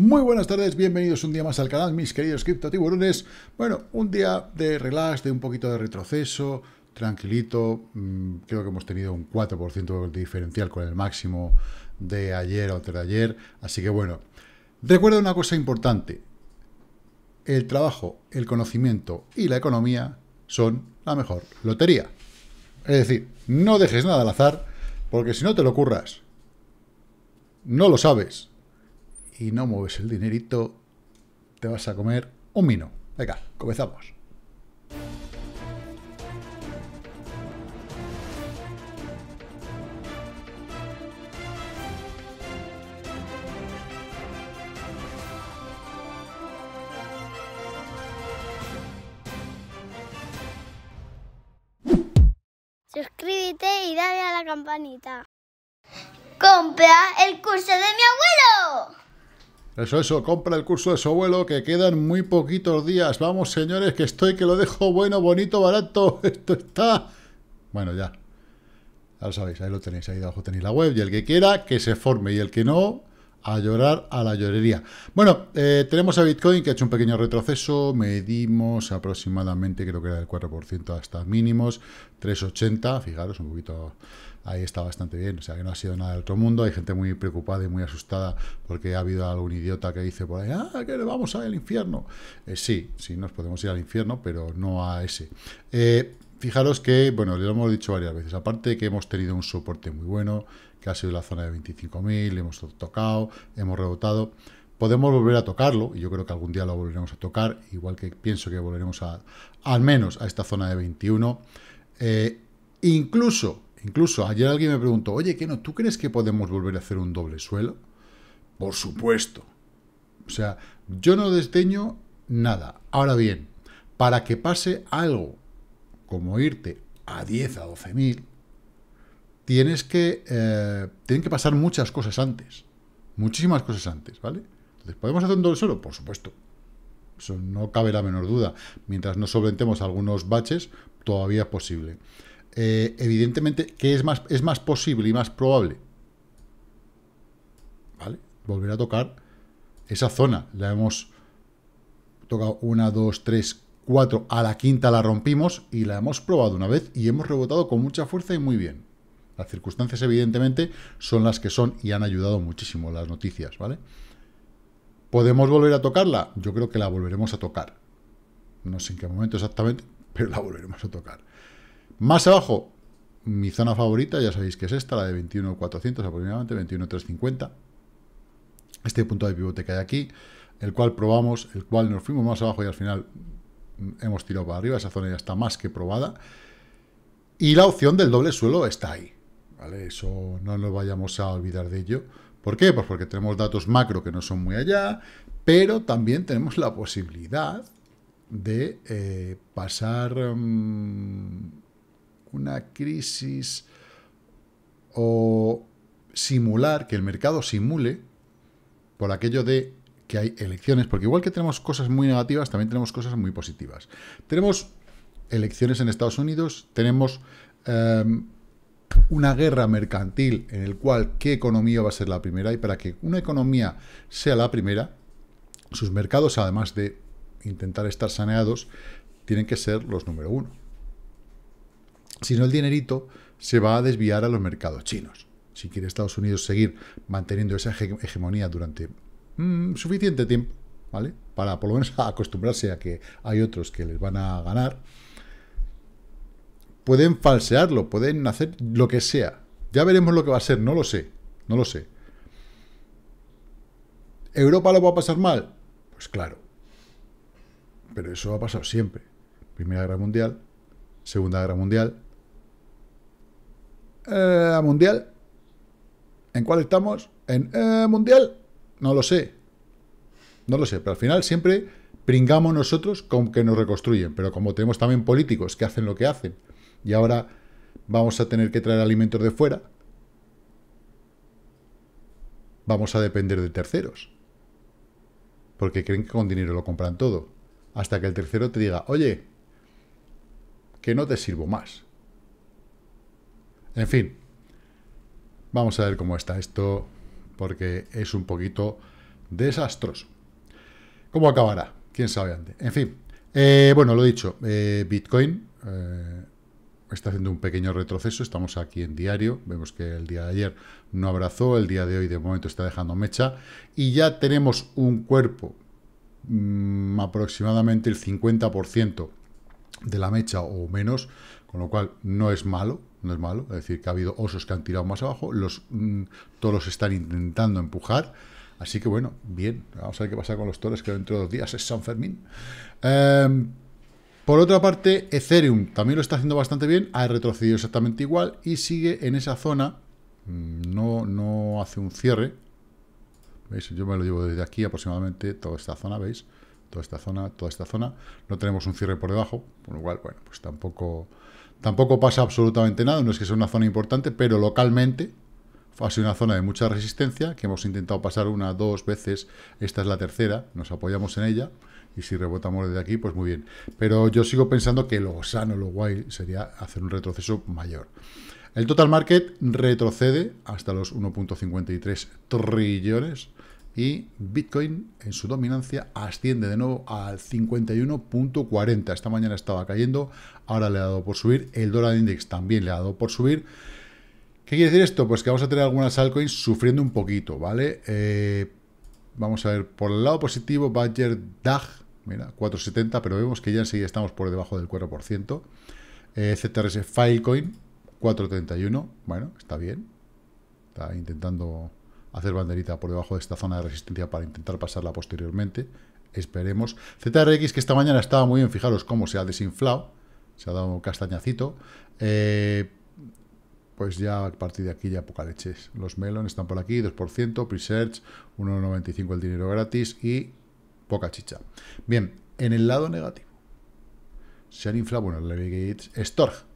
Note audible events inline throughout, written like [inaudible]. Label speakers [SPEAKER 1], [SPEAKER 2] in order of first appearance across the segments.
[SPEAKER 1] Muy buenas tardes, bienvenidos un día más al canal, mis queridos cripto tiburones. Bueno, un día de relax, de un poquito de retroceso, tranquilito. Mm, creo que hemos tenido un 4% de diferencial con el máximo de ayer o antes de ayer. Así que bueno, recuerda una cosa importante. El trabajo, el conocimiento y la economía son la mejor lotería. Es decir, no dejes nada al azar, porque si no te lo curras, no lo sabes y no mueves el dinerito, te vas a comer un mino. Venga, comenzamos. Suscríbete y dale a la campanita. Compra el curso de mi abuelo. Eso, eso, compra el curso de su abuelo, que quedan muy poquitos días. Vamos, señores, que estoy, que lo dejo bueno, bonito, barato. [laughs] Esto está... Bueno, ya. Ya lo sabéis, ahí lo tenéis, ahí abajo tenéis la web. Y el que quiera, que se forme. Y el que no, a llorar a la llorería. Bueno, eh, tenemos a Bitcoin que ha hecho un pequeño retroceso, medimos aproximadamente, creo que era del 4% hasta mínimos, 3,80, fijaros, un poquito ahí está bastante bien. O sea, que no ha sido nada del otro mundo. Hay gente muy preocupada y muy asustada porque ha habido algún idiota que dice por ahí, ah, que vamos al infierno. Eh, sí, sí, nos podemos ir al infierno, pero no a ese. Eh, fijaros que, bueno, lo hemos dicho varias veces, aparte que hemos tenido un soporte muy bueno, que ha sido la zona de 25.000, hemos tocado, hemos rebotado, podemos volver a tocarlo, y yo creo que algún día lo volveremos a tocar, igual que pienso que volveremos a, al menos a esta zona de 21, eh, incluso Incluso ayer alguien me preguntó, oye, ¿qué no? ¿Tú crees que podemos volver a hacer un doble suelo? Por supuesto. O sea, yo no desdeño nada. Ahora bien, para que pase algo como irte a 10 a 12 mil, tienes que, eh, tienen que pasar muchas cosas antes. Muchísimas cosas antes, ¿vale? Entonces, ¿podemos hacer un doble suelo? Por supuesto. Eso no cabe la menor duda. Mientras no solventemos algunos baches, todavía es posible. Eh, evidentemente, ¿qué es más, es más posible y más probable? ¿Vale? Volver a tocar esa zona. La hemos tocado una, dos, tres, cuatro. A la quinta la rompimos y la hemos probado una vez y hemos rebotado con mucha fuerza y muy bien. Las circunstancias, evidentemente, son las que son y han ayudado muchísimo las noticias, ¿vale? ¿Podemos volver a tocarla? Yo creo que la volveremos a tocar. No sé en qué momento exactamente, pero la volveremos a tocar. Más abajo, mi zona favorita, ya sabéis que es esta, la de 21.400 aproximadamente, 21.350. Este punto de pivote que hay aquí, el cual probamos, el cual nos fuimos más abajo y al final hemos tirado para arriba, esa zona ya está más que probada. Y la opción del doble suelo está ahí. ¿vale? Eso no nos vayamos a olvidar de ello. ¿Por qué? Pues porque tenemos datos macro que no son muy allá, pero también tenemos la posibilidad de eh, pasar... Mm, una crisis o simular, que el mercado simule, por aquello de que hay elecciones, porque igual que tenemos cosas muy negativas, también tenemos cosas muy positivas. Tenemos elecciones en Estados Unidos, tenemos em, una guerra mercantil en el cual qué economía va a ser la primera y para que una economía sea la primera, sus mercados, además de intentar estar saneados, tienen que ser los número uno. Si no, el dinerito se va a desviar a los mercados chinos. Si quiere Estados Unidos seguir manteniendo esa hegemonía durante mm, suficiente tiempo, ¿vale? Para por lo menos [laughs] acostumbrarse a que hay otros que les van a ganar, pueden falsearlo, pueden hacer lo que sea. Ya veremos lo que va a ser, no lo sé, no lo sé. ¿Europa lo va a pasar mal? Pues claro. Pero eso ha pasado siempre. Primera Guerra Mundial, Segunda Guerra Mundial, eh, mundial. ¿En cuál estamos? ¿En eh, mundial? No lo sé. No lo sé, pero al final siempre pringamos nosotros con que nos reconstruyen. Pero como tenemos también políticos que hacen lo que hacen y ahora vamos a tener que traer alimentos de fuera, vamos a depender de terceros. Porque creen que con dinero lo compran todo. Hasta que el tercero te diga, oye, que no te sirvo más. En fin, vamos a ver cómo está esto, porque es un poquito desastroso. ¿Cómo acabará? ¿Quién sabe antes? En fin, eh, bueno, lo dicho, eh, Bitcoin eh, está haciendo un pequeño retroceso, estamos aquí en diario, vemos que el día de ayer no abrazó, el día de hoy de momento está dejando mecha, y ya tenemos un cuerpo mm, aproximadamente el 50% de la mecha o menos, con lo cual no es malo, no es malo, es decir, que ha habido osos que han tirado más abajo, los mm, toros están intentando empujar, así que bueno, bien, vamos a ver qué pasa con los toros, que dentro de dos días es San Fermín. Em, por otra parte, Ethereum también lo está haciendo bastante bien, ha retrocedido exactamente igual y sigue en esa zona, mm, no, no hace un cierre, ¿veis? Yo me lo llevo desde aquí aproximadamente, toda esta zona, ¿veis? toda esta zona, toda esta zona. No tenemos un cierre por debajo, Por lo cual, bueno, pues tampoco, tampoco pasa absolutamente nada, no es que sea una zona importante, pero localmente ha sido una zona de mucha resistencia, que hemos intentado pasar una, dos veces, esta es la tercera, nos apoyamos en ella, y si rebotamos desde aquí, pues muy bien. Pero yo sigo pensando que lo sano, lo guay, sería hacer un retroceso mayor. El total market retrocede hasta los 1.53 trillones, y Bitcoin en su dominancia asciende de nuevo al 51.40. Esta mañana estaba cayendo, ahora le ha dado por subir. El dólar index también le ha dado por subir. ¿Qué quiere decir esto? Pues que vamos a tener algunas altcoins sufriendo un poquito, ¿vale? Eh, vamos a ver, por el lado positivo, Badger DAG, mira, 4,70, pero vemos que ya enseguida estamos por debajo del 4%. Eh, CTRS Filecoin, 4,31, bueno, está bien. Está intentando hacer banderita por debajo de esta zona de resistencia para intentar pasarla posteriormente. Esperemos. ZRX que esta mañana estaba muy bien, fijaros cómo se ha desinflado. Se ha dado un castañacito. Eh, pues ya a partir de aquí ya poca leche. Los melones están por aquí, 2%, Presearch, 1,95 el dinero gratis y poca chicha. Bien, en el lado negativo. Se han inflado, bueno, el Gates, Storch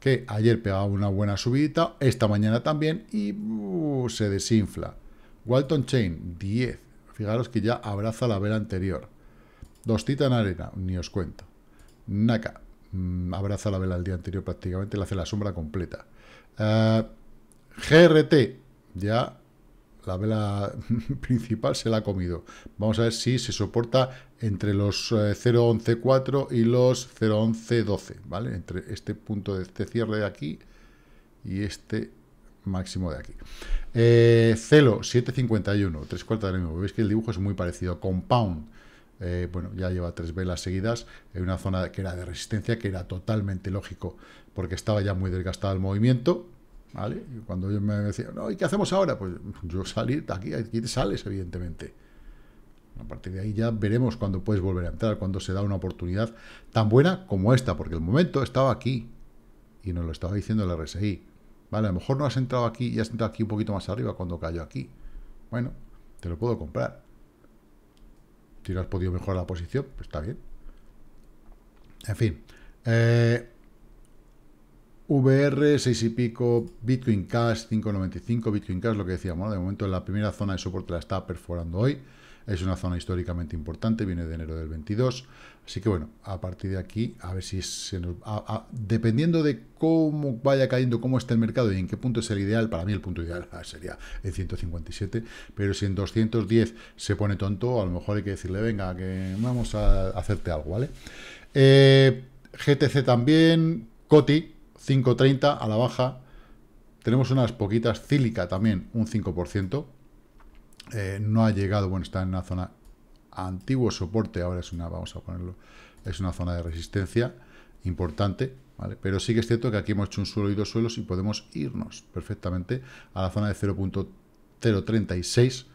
[SPEAKER 1] que ayer pegaba una buena subida, esta mañana también, y uh, se desinfla. Walton Chain, 10. Fijaros que ya abraza la vela anterior. Dos Titan Arena, ni os cuento. Naka, mm, abraza la vela del día anterior prácticamente, le hace la sombra completa. Eh, GRT, ya la vela [laughs] principal se la ha comido. Vamos a ver si se soporta entre los 0.11.4 eh, y los 0.11.12, ¿vale? Entre este punto de este cierre de aquí y este máximo de aquí. Eh, Celo, 7.51, 3 cuartas del mismo. Veis que el dibujo es muy parecido. Compound, eh, bueno, ya lleva tres velas seguidas en una zona que era de resistencia, que era totalmente lógico, porque estaba ya muy desgastada el movimiento ¿Vale? Y cuando ellos me decían, no, ¿y qué hacemos ahora? Pues yo salir de aquí, aquí te sales, evidentemente. A partir de ahí ya veremos cuando puedes volver a entrar, cuando se da una oportunidad tan buena como esta, porque el momento estaba aquí y nos lo estaba diciendo el RSI. Vale, a lo mejor no has entrado aquí y has entrado aquí un poquito más arriba cuando cayó aquí. Bueno, te lo puedo comprar. Si no has podido mejorar la posición, pues está bien. En fin, eh, VR, 6 y pico, Bitcoin Cash, 5.95, Bitcoin Cash, lo que decíamos, de momento la primera zona de soporte la está perforando hoy, es una zona históricamente importante, viene de enero del 22, así que bueno, a partir de aquí, a ver si se nos, dependiendo de cómo vaya cayendo, cómo está el mercado y en qué punto es el ideal, para mí el punto ideal [laughs] sería el 157, pero si en 210 se pone tonto, a lo mejor hay que decirle, venga, que vamos a hacerte algo, ¿vale? Eh, GTC también, COTI, 5.30 a la baja. Tenemos unas poquitas. Cílica también, un 5%. Eh, no ha llegado, bueno, está en una zona antiguo soporte, ahora es una, vamos a ponerlo, es una zona de resistencia importante, ¿vale? Pero sí que es cierto que aquí hemos hecho un suelo y dos suelos y podemos irnos perfectamente a la zona de 0.036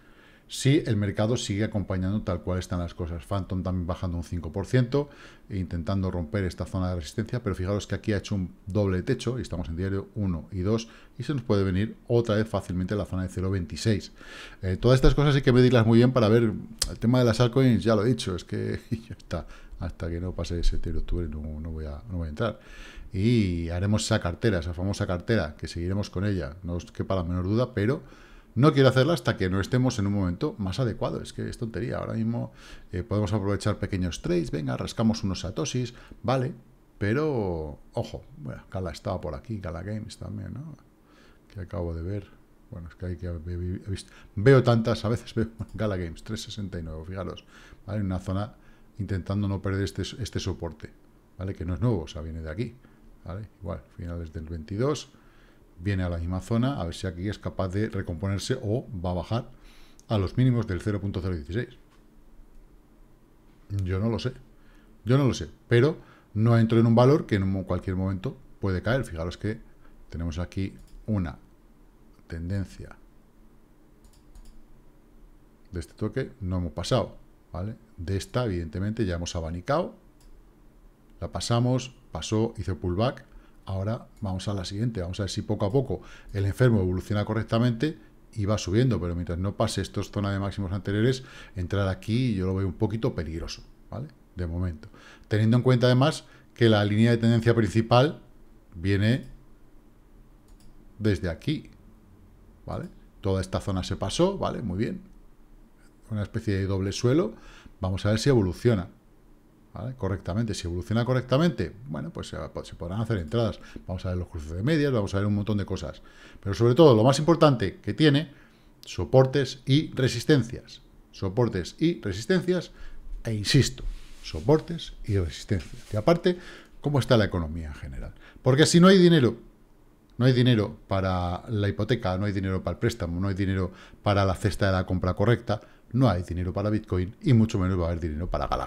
[SPEAKER 1] si el mercado sigue acompañando tal cual están las cosas. Phantom también bajando un 5%, e intentando romper esta zona de resistencia, pero fijaros que aquí ha hecho un doble techo, y estamos en diario 1 y 2, y se nos puede venir otra vez fácilmente la zona de 0.26. Eh, todas estas cosas hay que medirlas muy bien para ver, el tema de las altcoins ya lo he dicho, es que [laughs] está, hasta que no pase ese 7 de octubre no, voy a, no voy a entrar. Y haremos esa cartera, esa famosa cartera, que seguiremos con ella, no os quepa la menor duda, pero no quiero hacerla hasta que no estemos en un momento más adecuado. Es que es tontería. Ahora mismo eh, podemos aprovechar pequeños trades. Venga, rascamos unos satosis. Vale. Pero, ojo. Bueno, Gala estaba por aquí. Gala Games también, ¿no? Que acabo de ver. Bueno, es que hay que... haber visto. Veo tantas. A veces veo [laughs] Gala Games. 369, fijaros. ¿vale? En una zona intentando no perder este, este soporte. ¿Vale? Que no es nuevo. O sea, viene de aquí. ¿Vale? Igual, finales del 22 viene a la misma zona, a ver si aquí es capaz de recomponerse o va a bajar a los mínimos del 0.016. Yo no lo sé. Yo no lo sé. Pero no entro en un valor que en cualquier momento puede caer. Fijaros que tenemos aquí una tendencia de este toque. No hemos pasado. ¿vale? De esta, evidentemente, ya hemos abanicado. La pasamos, pasó, hizo pullback Ahora vamos a la siguiente, vamos a ver si poco a poco el enfermo evoluciona correctamente y va subiendo, pero mientras no pase estos zonas de máximos anteriores, entrar aquí yo lo veo un poquito peligroso, ¿vale? De momento. Teniendo en cuenta además que la línea de tendencia principal viene desde aquí, ¿vale? Toda esta zona se pasó, ¿vale? Muy bien. Una especie de doble suelo. Vamos a ver si evoluciona correctamente. Si evoluciona correctamente, bueno, pues, pues se, podrán hacer entradas. Vamos a ver los cruces de medias, vamos a ver un montón de cosas. Pero sobre todo, lo más importante que tiene, soportes y resistencias. Soportes y resistencias, e insisto, soportes y resistencias. Y aparte, ¿cómo está la economía en general? Porque si no hay dinero no hay dinero para la hipoteca, no hay dinero para el préstamo, no hay dinero para la cesta de la compra correcta, no hay dinero para Bitcoin y mucho menos va a haber dinero para Gala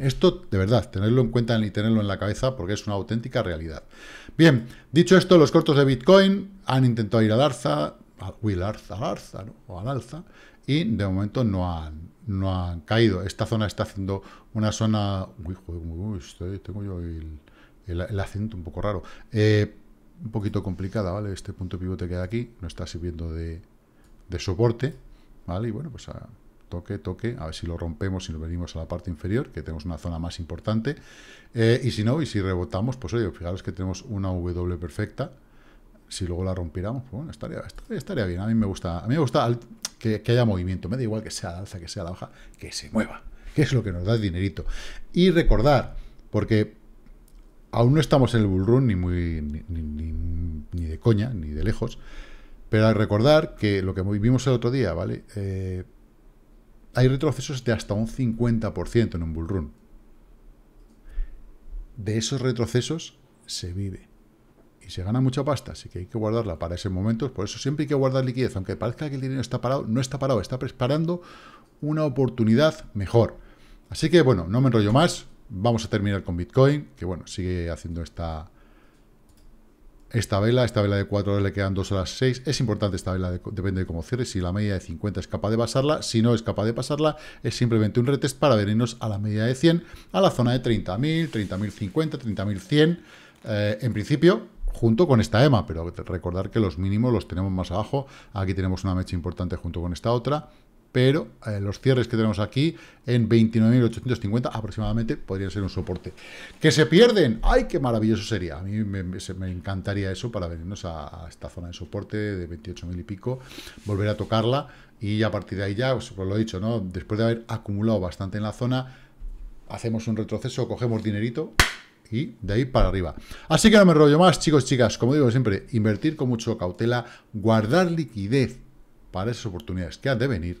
[SPEAKER 1] esto de verdad, tenerlo en cuenta y tenerlo en la cabeza porque es una auténtica realidad. Bien, dicho esto, los cortos de Bitcoin han intentado ir al alza, al, alza, ¿no? o al alza, y de momento no han, no han caído. Esta zona está haciendo una zona... Uy, joder, tengo yo el, acento un poco raro. Eh, un poquito complicada, ¿vale? Este punto de pivote que hay aquí no está sirviendo de, de soporte, ¿vale? Y bueno, pues... A, toque, toque, a ver si lo rompemos y lo venimos a la parte inferior, que tenemos una zona más importante, eh, y si no, y si rebotamos, pues oye, fijaros que tenemos una W perfecta, si luego la rompiéramos, pues bueno, estaría, estaría, bien, a mí me gusta, a mí me gusta que, haya movimiento, me da igual que sea la alza, que sea la baja, que se mueva, que es lo que nos da el dinerito. Y recordar, porque aún no estamos en el bull run ni muy ni, de coña, ni de lejos. Pero al recordar que lo que vimos el otro día, ¿vale? Eh, hay retrocesos de hasta un 50% en un bull run. De esos retrocesos se vive. Y se gana mucha pasta, así que hay que guardarla para ese momento. Por eso siempre hay que guardar liquidez. Aunque parezca que el dinero está parado, no está parado, está preparando una oportunidad mejor. Así que bueno, no me enrollo más. Vamos a terminar con Bitcoin, que bueno, sigue haciendo esta, esta vela, esta vela de 4 horas le quedan 2 horas 6, es importante esta vela, depende de cómo cierre, si la media de 50 es capaz de pasarla, si no es capaz de pasarla, es simplemente un retest para venirnos a la media de 100, a la zona de 30.000, 30.050, 30.100, en principio, junto con esta EMA, pero recordar que los mínimos los tenemos más abajo, aquí tenemos una mecha importante junto con esta otra, pero eh, los cierres que tenemos aquí en 29.850 aproximadamente podrían ser un soporte. ¿Que se pierden? ¡Ay, qué maravilloso sería! A mí me, encantaría eso para venirnos a, esta zona de soporte de 28.000 y pico, volver a tocarla y a partir de ahí ya, os pues, pues lo he dicho, ¿no? después de haber acumulado bastante en la zona, hacemos un retroceso, cogemos dinerito y de ahí para arriba. Así que no me rollo más, chicos, chicas. Como digo siempre, invertir con mucho cautela, guardar liquidez para esas oportunidades que han de venir